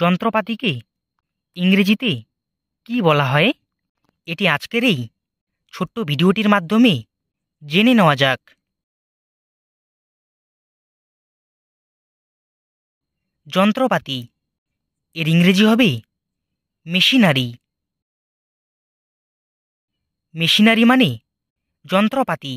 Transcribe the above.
যন্ত্রপাতিকে ইংরেজিতে কি বলা হয় এটি আজকের এই ছোট্ট ভিডিওটির মাধ্যমে জেনে নেওয়া যাক যন্ত্রপাতি এর ইংরেজি হবে মেশিনারি মেশিনারি মানে যন্ত্রপাতি